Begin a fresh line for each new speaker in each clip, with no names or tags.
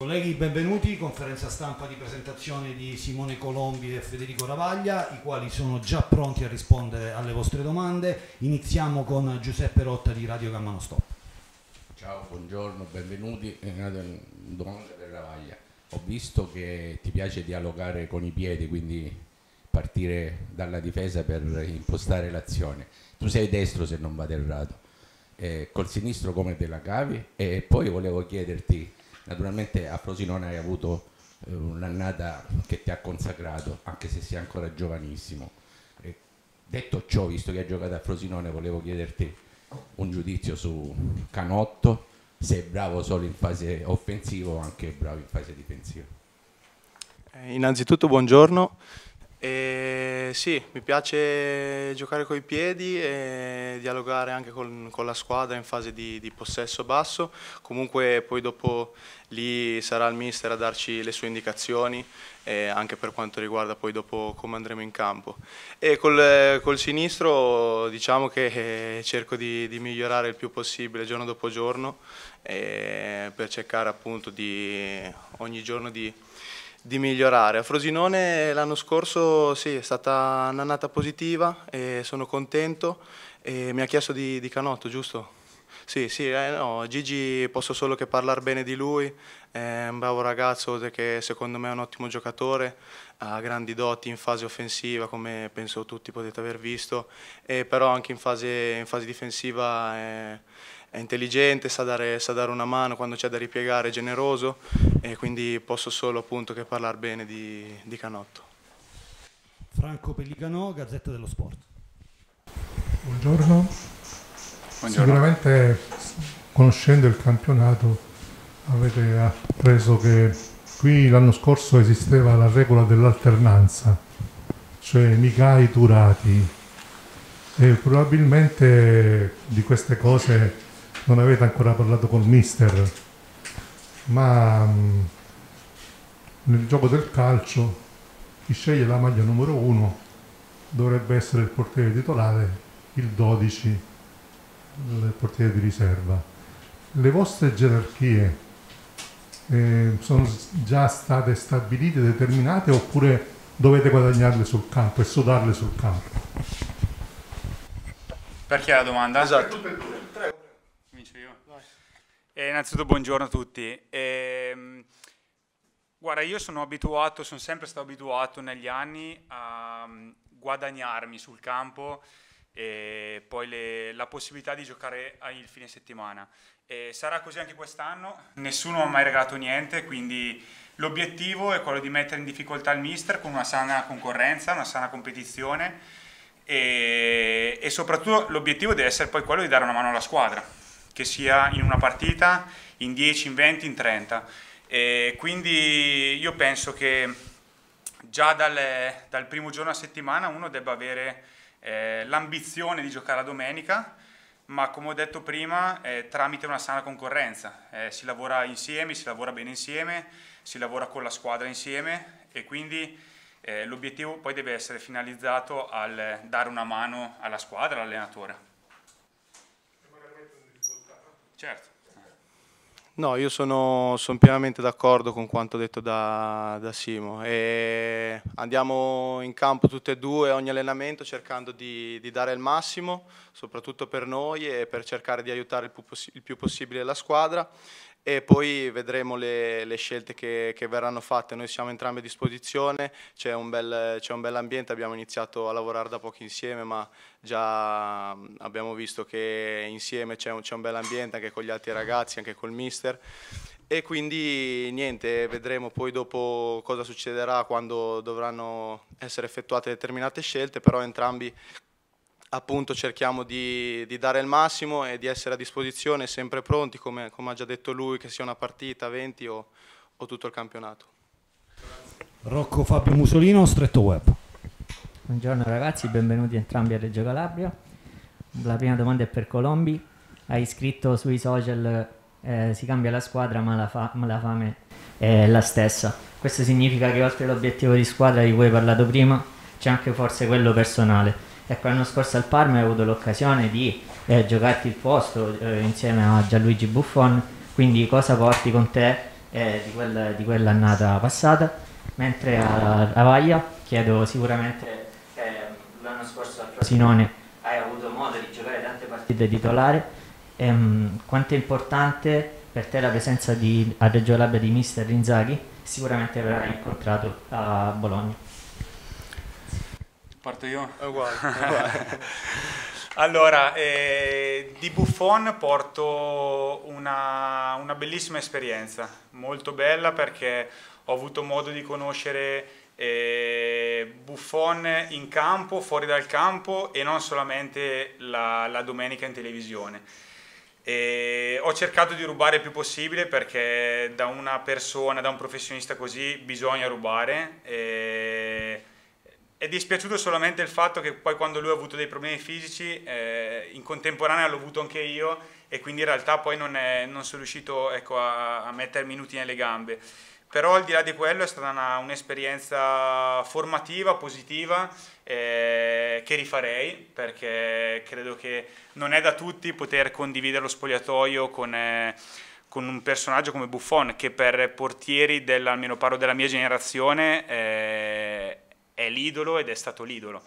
Colleghi, benvenuti, conferenza stampa di presentazione di Simone Colombi e Federico Ravaglia, i quali sono già pronti a rispondere alle vostre domande. Iniziamo con Giuseppe Rotta di Radio Gammano Stop. Ciao, buongiorno, benvenuti. Eh, una domanda per Ravaglia. Ho visto che ti piace dialogare con i piedi, quindi partire dalla difesa per impostare l'azione. Tu sei destro se non vado errato. Eh, col sinistro come te la cavi? E poi volevo chiederti Naturalmente a Frosinone hai avuto eh, un'annata che ti ha consacrato, anche se sei ancora giovanissimo. E detto ciò, visto che hai giocato a Frosinone, volevo chiederti un giudizio su Canotto, se è bravo solo in fase offensiva o anche bravo in fase difensiva.
Eh, innanzitutto buongiorno. E sì, mi piace giocare coi piedi e dialogare anche con, con la squadra in fase di, di, possesso basso, comunque poi dopo lì sarà il mister a darci le sue indicazioni eh, anche per quanto riguarda poi dopo come andremo in campo. E col, col sinistro diciamo che eh, cerco di, di, migliorare il più possibile giorno dopo giorno eh, per cercare appunto di ogni giorno di di migliorare. A Frosinone l'anno scorso sì, è stata un'annata positiva e sono contento e mi ha chiesto di, di Canotto, giusto? Sì, sì, eh, no, Gigi posso solo che parlare bene di lui, è un bravo ragazzo che secondo me è un ottimo giocatore, ha grandi doti in fase offensiva come penso tutti potete aver visto, e però anche in fase, in fase difensiva è è intelligente, sa dare, sa dare una mano quando c'è da ripiegare, è generoso e quindi posso solo appunto che parlare bene di, di Canotto.
Franco Pellicano, Gazzetta dello Sport. Buongiorno. Buongiorno.
Sicuramente conoscendo il campionato avete appreso che qui l'anno scorso esisteva la regola dell'alternanza, cioè Micai Turati e probabilmente di queste cose non avete ancora parlato col mister, ma mm, nel gioco del calcio chi sceglie la maglia numero 1 dovrebbe essere il portiere titolare, il 12 il portiere di riserva. Le vostre gerarchie eh, sono già state stabilite, determinate oppure dovete guadagnarle sul campo e sudarle sul campo?
Perché la domanda? Esatto comincio io. Eh, innanzitutto buongiorno a tutti. Eh, guarda, io sono abituato, sono sempre stato abituato negli anni a mm, guadagnarmi sul campo e poi le, la possibilità di giocare il fine settimana. E sarà così anche quest'anno, nessuno mi ha mai regalato niente, quindi l'obiettivo è quello di mettere in difficoltà il mister con una sana concorrenza, una sana competizione e, e soprattutto l'obiettivo deve essere poi quello di dare una mano alla squadra che sia in una partita, in 10, in 20, in 30. E quindi io penso che già dal, dal primo giorno a settimana uno debba avere eh, l'ambizione di giocare la domenica, ma come ho detto prima, eh, tramite una sana concorrenza. Eh, si lavora insieme, si lavora bene insieme, si lavora con la squadra insieme e quindi eh, l'obiettivo poi deve essere finalizzato al dare una mano alla squadra, all'allenatore. Certo.
No, io sono, sono pienamente d'accordo con quanto detto da, da Simo. E andiamo in campo tutte e due, ogni allenamento, cercando di, di, dare il massimo, soprattutto per noi e per cercare di aiutare il più, il più possibile la squadra e poi vedremo le, le scelte che, che, verranno fatte. Noi siamo entrambi a disposizione, c'è un, bel, un bel ambiente, abbiamo iniziato a lavorare da poco insieme, ma già abbiamo visto che insieme c'è un, un bel ambiente anche con gli altri ragazzi, anche col mister e quindi niente, vedremo poi dopo cosa succederà quando dovranno essere effettuate determinate scelte, però entrambi appunto cerchiamo di, di, dare il massimo e di essere a disposizione, sempre pronti, come, come ha già detto lui, che sia una partita, 20 o, o tutto il campionato.
Rocco Fabio Musolino, Stretto Web.
Buongiorno ragazzi, benvenuti entrambi a Reggio Calabria. La prima domanda è per Colombi. Hai scritto sui social eh, si cambia la squadra ma la, fa ma la fame è la stessa. Questo significa che oltre all'obiettivo di squadra di cui hai parlato prima c'è anche forse quello personale Ecco, l'anno scorso al Parma hai avuto l'occasione di eh, giocarti il posto eh, insieme a Gianluigi Buffon, quindi cosa porti con te eh, di, quel, di, quell'annata passata? Mentre a Ravaglia chiedo sicuramente, eh, l'anno scorso al Frosinone hai avuto modo di giocare tante partite titolare, ehm, quanto è importante per te la presenza di, a Reggio Labia di mister Rinzaghi? Sicuramente verrai incontrato a Bologna.
Parto io? È uguale. allora, eh, di Buffon porto una, una bellissima esperienza, molto bella perché ho avuto modo di conoscere eh, Buffon in campo, fuori dal campo e non solamente la, la domenica in televisione. E ho cercato di rubare il più possibile perché da una persona, da un professionista così bisogna rubare. E eh, è dispiaciuto solamente il fatto che poi quando lui ha avuto dei problemi fisici, eh, in contemporanea l'ho avuto anche io e quindi in realtà poi non, è, non sono riuscito ecco, a, a mettermi minuti nelle gambe. Però al di là di quello è stata una, un'esperienza formativa, positiva, eh, che rifarei perché credo che non è da tutti poter condividere lo spogliatoio con... Eh, con un personaggio come Buffon che per portieri della, almeno parlo della mia generazione eh, è l'idolo ed è stato l'idolo.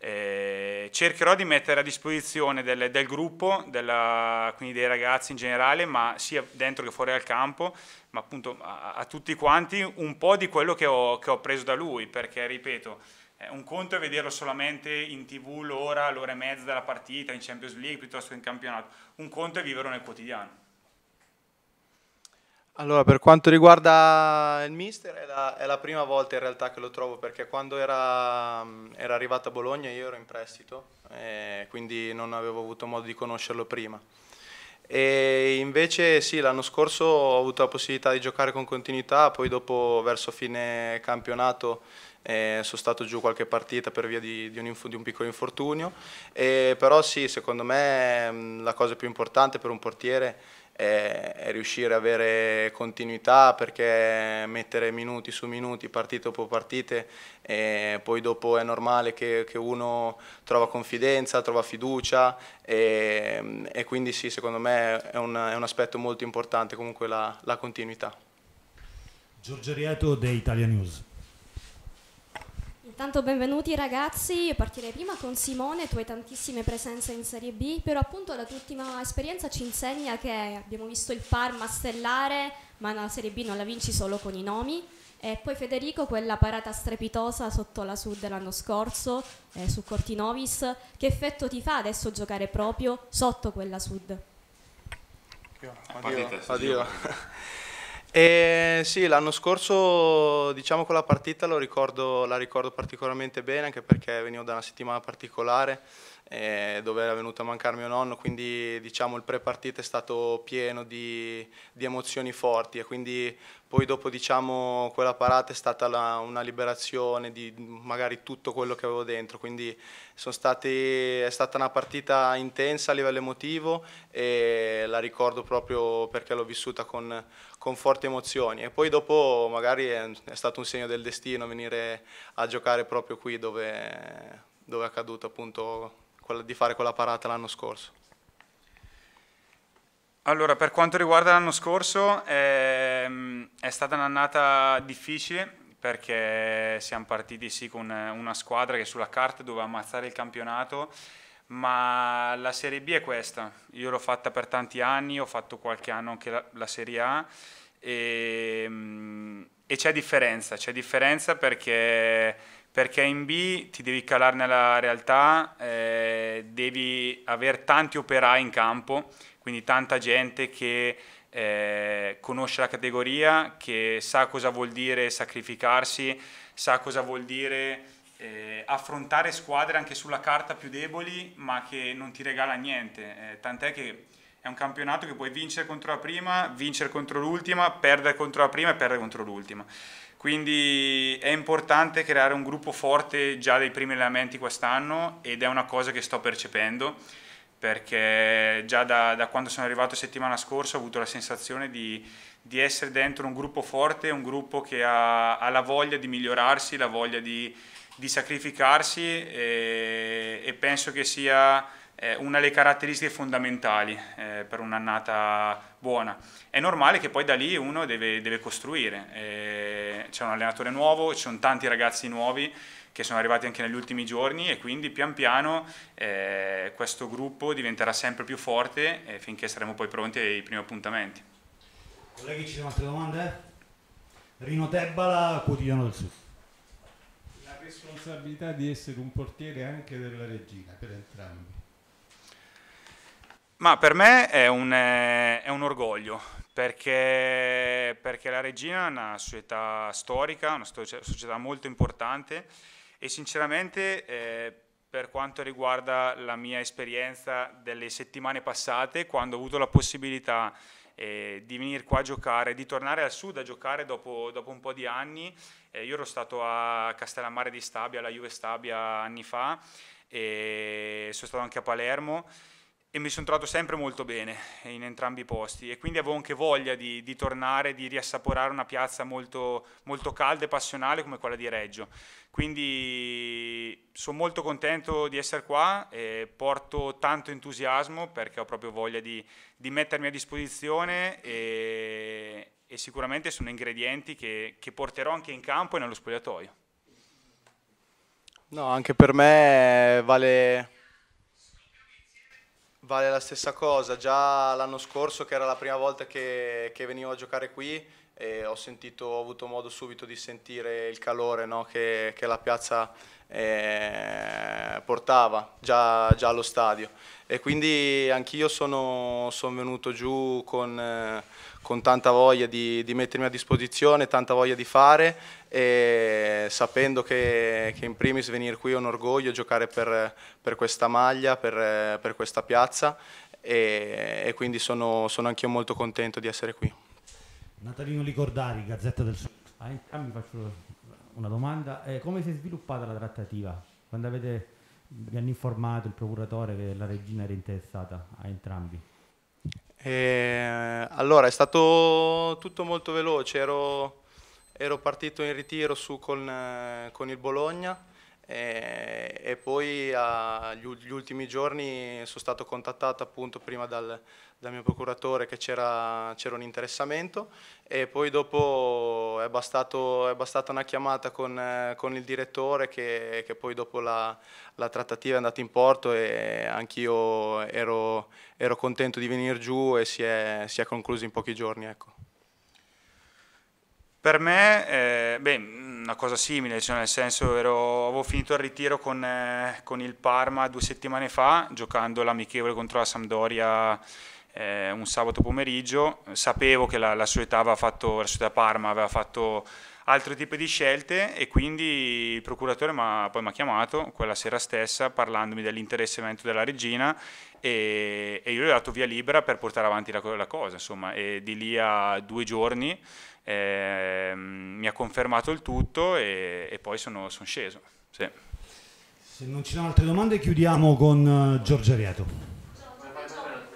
Eh, cercherò di mettere a disposizione del, del gruppo, della, quindi dei ragazzi in generale, ma sia dentro che fuori dal campo, ma appunto a, a tutti quanti un po' di quello che ho, che ho preso da lui, perché ripeto, eh, un conto è vederlo solamente in tv l'ora, l'ora e mezza della partita, in Champions League piuttosto che in campionato, un conto è viverlo nel quotidiano.
Allora, per quanto riguarda il mister, è la, è la, prima volta in realtà che lo trovo perché quando era, mm, era arrivato a Bologna io ero in prestito, quindi non avevo avuto modo di conoscerlo prima. E invece sì, l'anno scorso ho avuto la possibilità di giocare con continuità, poi dopo verso fine campionato eh, sono stato giù qualche partita per via di, di, un, di un, piccolo infortunio, e, però sì, secondo me mm, la cosa più importante per un portiere eh, riuscire ad avere continuità perché mettere minuti su minuti, partite dopo partite, eh, poi dopo è normale che, che, uno trova confidenza, trova fiducia e, e quindi sì, secondo me è un, è un, aspetto molto importante comunque la, la continuità.
Giorgio Rieto, The Italia News. Intanto benvenuti ragazzi, Io partirei prima con Simone, tu hai tantissime presenze in Serie B, però appunto la tua ultima esperienza ci insegna che abbiamo visto il Parma stellare, ma la Serie B non la vinci solo con i nomi, e poi Federico, quella parata strepitosa sotto la Sud l'anno scorso, eh, su Cortinovis, che effetto ti fa adesso giocare proprio sotto quella Sud?
Addio. Addio. Addio. Eh, sì, l'anno scorso diciamo quella partita ricordo, la ricordo particolarmente bene anche perché venivo da una settimana particolare eh, dove era venuto a mancare mio nonno, quindi diciamo il pre-partita è stato pieno di, di, emozioni forti e quindi poi dopo diciamo quella parata è stata la, una liberazione di magari tutto quello che avevo dentro, quindi stati, è stata una partita intensa a livello emotivo e la ricordo proprio perché l'ho vissuta con, con forti emozioni e poi dopo magari è, è stato un segno del destino venire a giocare proprio qui dove, dove è accaduto appunto quella di fare quella parata l'anno scorso?
Allora, per quanto riguarda l'anno scorso, ehm, è stata un'annata difficile perché siamo partiti sì con una squadra che sulla carta doveva ammazzare il campionato, ma la Serie B è questa. Io l'ho fatta per tanti anni, ho fatto qualche anno anche la, la Serie A e, ehm, e c'è differenza, c'è differenza perché perché in B ti devi calare nella realtà, eh, devi avere tanti operai in campo, quindi tanta gente che eh, conosce la categoria, che sa cosa vuol dire sacrificarsi, sa cosa vuol dire eh, affrontare squadre anche sulla carta più deboli, ma che non ti regala niente, eh, tant'è che è un campionato che puoi vincere contro la prima, vincere contro l'ultima, perdere contro la prima e perdere contro l'ultima. Quindi è importante creare un gruppo forte già dai primi allenamenti quest'anno ed è una cosa che sto percependo perché già da, da quando sono arrivato settimana scorsa ho avuto la sensazione di, di essere dentro un gruppo forte, un gruppo che ha, ha la voglia di migliorarsi, la voglia di, di sacrificarsi e, e penso che sia eh, una delle caratteristiche fondamentali eh, per un'annata buona. È normale che poi da lì uno deve, deve costruire, eh, c'è un allenatore nuovo, ci sono tanti ragazzi nuovi che sono arrivati anche negli ultimi giorni e quindi pian piano eh, questo gruppo diventerà sempre più forte eh, finché saremo poi pronti ai primi appuntamenti. Colleghi ci sono altre domande? Rino Tebbala, Quotidiano del Sud. La responsabilità di essere un
portiere anche della regina per entrambi
ma per me è un, eh, è un orgoglio, perché, perché, la Regina è una società storica, una cioè, società molto importante e sinceramente eh, per quanto riguarda la mia esperienza delle settimane passate, quando ho avuto la possibilità eh, di venire qua a giocare, di tornare al sud a giocare dopo, dopo un po' di anni, eh, io ero stato a Castellammare di Stabia, alla Juve Stabia anni fa, e sono stato anche a Palermo e mi sono trovato sempre molto bene in entrambi i posti e quindi avevo anche voglia di, di tornare, di riassaporare una piazza molto, molto, calda e passionale come quella di Reggio. Quindi sono molto contento di essere qua, e porto tanto entusiasmo perché ho proprio voglia di, di mettermi a disposizione e, e, sicuramente sono ingredienti che, che porterò anche in campo e nello spogliatoio.
No, anche per me vale
Vale la stessa cosa,
già l'anno scorso che era la prima volta che, che venivo a giocare qui eh, ho, sentito, ho avuto modo subito di sentire il calore no? che, che la piazza eh, portava già, già, allo stadio e quindi anch'io sono, sono, venuto giù con, eh, con tanta voglia di, di, mettermi a disposizione, tanta voglia di fare e sapendo che, che in primis venire qui è un orgoglio, giocare per, per questa maglia, per, per, questa piazza e, e quindi sono, sono anch'io molto contento di essere qui.
Natalino Licordari, Gazzetta del Sud. Ah, entrambi ah, faccio una domanda, eh, come si è sviluppata la trattativa? Quando avete, vi hanno informato il procuratore che la regina era interessata a entrambi?
Eh, allora, è stato tutto molto veloce, ero, ero partito in ritiro su con, eh, con il Bologna, e, e poi agli ultimi giorni sono stato contattato appunto prima dal, dal mio procuratore che c'era, un interessamento e poi dopo è, bastato, è bastata una chiamata con, con il direttore che, che poi dopo la, la, trattativa è andata in porto e anch'io ero, ero, contento di venire giù e si è, si è concluso in pochi giorni. Ecco.
Per me, eh, beh, una cosa simile, cioè nel senso ero, avevo finito il ritiro con, eh, con, il Parma due settimane fa, giocando l'amichevole contro la Sampdoria eh, un sabato pomeriggio, sapevo che la, la società, aveva fatto, la società Parma aveva fatto altri tipi di scelte e quindi il procuratore m'ha, poi mi ha chiamato quella sera stessa parlandomi dell'interessamento della regina e, e, io gli ho dato via libera per portare avanti la, la cosa, insomma, e di lì a due giorni eh, Ehm, mi ha confermato il tutto e, e poi sono, sono sceso. Sì. Se non ci sono altre domande chiudiamo con uh, Giorgio Ariato.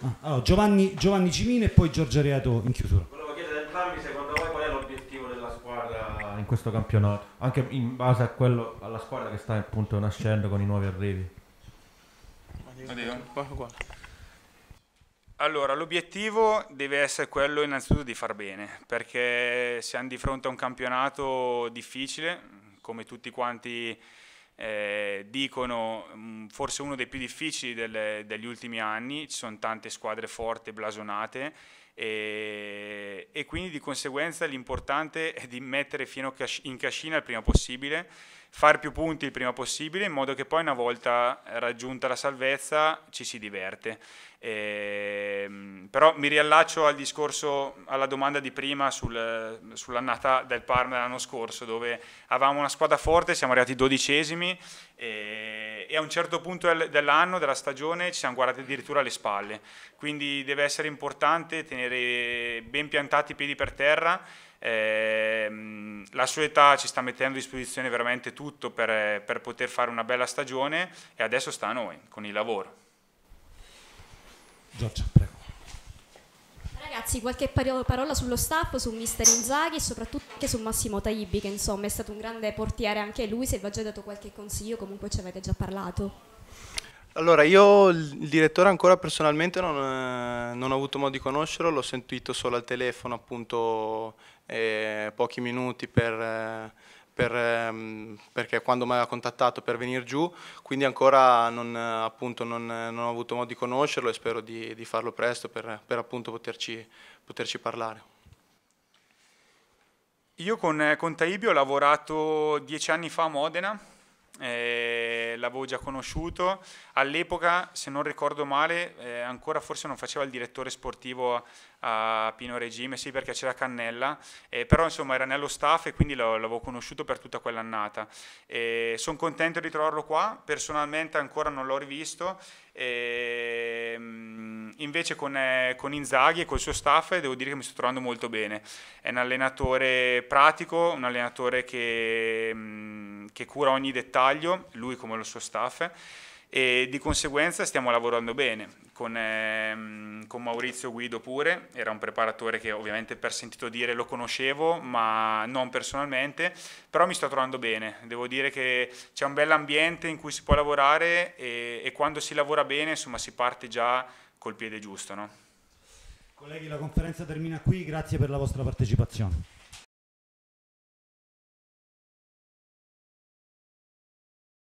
Ah, allora, Giovanni, Giovanni Cimini e poi Giorgio Ariato in chiusura. Volevo
chiedere entrambi secondo voi qual è l'obiettivo della
squadra in questo campionato, anche in base quello, alla squadra che sta appunto nascendo con
i nuovi arrivi.
Addio. Addio. Allora, l'obiettivo deve essere quello innanzitutto di far bene, perché siamo di fronte a un campionato difficile, come tutti quanti eh, dicono, mm, forse uno dei più difficili del, degli ultimi anni, ci sono tante squadre forti, blasonate, e, e quindi di conseguenza l'importante è di mettere fino in cascina il prima possibile fare più punti il prima possibile in modo che poi una volta raggiunta la salvezza ci si diverte. E, ehm, però mi riallaccio al discorso, alla domanda di prima sul, sull'annata del Parma l'anno scorso dove avevamo una squadra forte, siamo arrivati dodicesimi e, e a un certo punto dell'anno, della stagione ci siamo guardati addirittura alle spalle, quindi deve essere importante tenere ben piantati i piedi per terra Ehm, la sua età ci sta mettendo a disposizione veramente tutto per, per poter fare una bella stagione e adesso sta a noi con il lavoro. Giorgia, prego. Ragazzi, qualche parola sullo staff, su Mister Inzaghi e soprattutto anche su Massimo Taibbi, che insomma è stato un grande portiere anche lui, se vi ha già dato qualche consiglio comunque ci avete già parlato.
Allora, io il direttore ancora personalmente non, eh, non ho avuto modo di conoscerlo, l'ho sentito solo al telefono appunto eh, pochi minuti per, per, ehm, perché quando mi aveva contattato per venire giù, quindi ancora non, appunto, non, non ho avuto modo di conoscerlo e spero di, di farlo presto per, per appunto poterci, poterci parlare.
Io con, con Taibio ho lavorato dieci anni fa a Modena, eh, l'avevo già conosciuto. All'epoca, se non ricordo male, eh, ancora forse non faceva il direttore sportivo a Pino Regime, sì perché c'era Cannella, eh, però insomma era nello staff e quindi l'avevo conosciuto per tutta quell'annata. Sono contento di trovarlo qua, personalmente ancora non l'ho rivisto, eh, invece con, eh, con, Inzaghi e col suo staff devo dire che mi sto trovando molto bene. È un allenatore pratico, un allenatore che, mm, che cura ogni dettaglio, lui come lo suo staff e di conseguenza stiamo lavorando bene con, ehm, con, Maurizio Guido pure, era un preparatore che ovviamente per sentito dire lo conoscevo ma non personalmente, però mi sto trovando bene, devo dire che c'è un bel ambiente in cui si può lavorare e, e quando si lavora bene insomma si parte già col piede giusto. No? Colleghi la conferenza termina qui, grazie per la vostra partecipazione.